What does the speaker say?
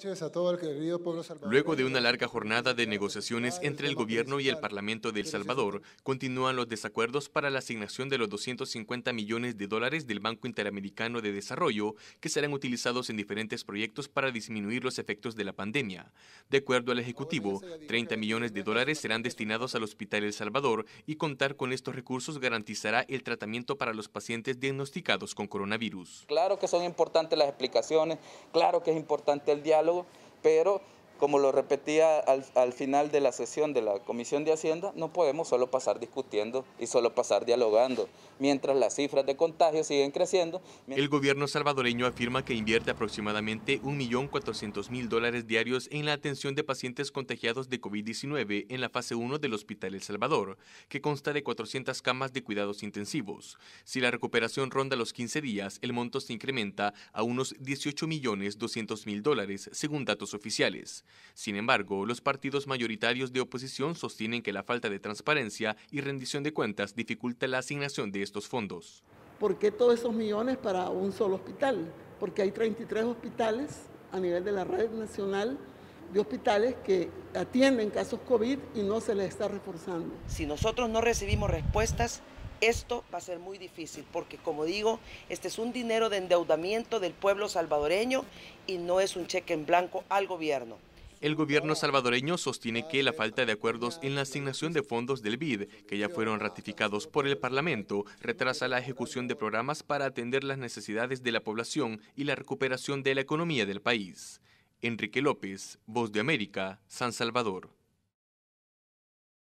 a todo el querido pueblo Luego de una larga jornada de negociaciones entre el gobierno y el Parlamento de El Salvador, continúan los desacuerdos para la asignación de los 250 millones de dólares del Banco Interamericano de Desarrollo que serán utilizados en diferentes proyectos para disminuir los efectos de la pandemia. De acuerdo al Ejecutivo, 30 millones de dólares serán destinados al Hospital El Salvador y contar con estos recursos garantizará el tratamiento para los pacientes diagnosticados con coronavirus. Claro que son importantes las explicaciones, claro que es importante el diálogo pero como lo repetía al, final de la sesión de la Comisión de Hacienda, no podemos solo pasar discutiendo y solo pasar dialogando, mientras las cifras de contagio siguen creciendo. El gobierno salvadoreño afirma que invierte aproximadamente 1.400.000 dólares diarios en la atención de pacientes contagiados de COVID-19 en la fase 1 del Hospital El Salvador, que consta de 400 camas de cuidados intensivos. Si la recuperación ronda los 15 días, el monto se incrementa a unos 18.200.000 dólares, según datos oficiales. Sin embargo, los partidos mayoritarios de oposición sostienen que la falta de transparencia y rendición de cuentas dificulta la asignación de estos fondos. ¿Por qué todos esos millones para un solo hospital? Porque hay 33 hospitales a nivel de la red nacional de hospitales que atienden casos COVID y no se les está reforzando. Si nosotros no recibimos respuestas, esto va a ser muy difícil porque, como digo, este es un dinero de endeudamiento del pueblo salvadoreño y no es un cheque en blanco al gobierno. El gobierno salvadoreño sostiene que la falta de acuerdos en la asignación de fondos del BID, que ya fueron ratificados por el Parlamento, retrasa la ejecución de programas para atender las necesidades de la población y la recuperación de la economía del país. Enrique López, Voz de América, San Salvador.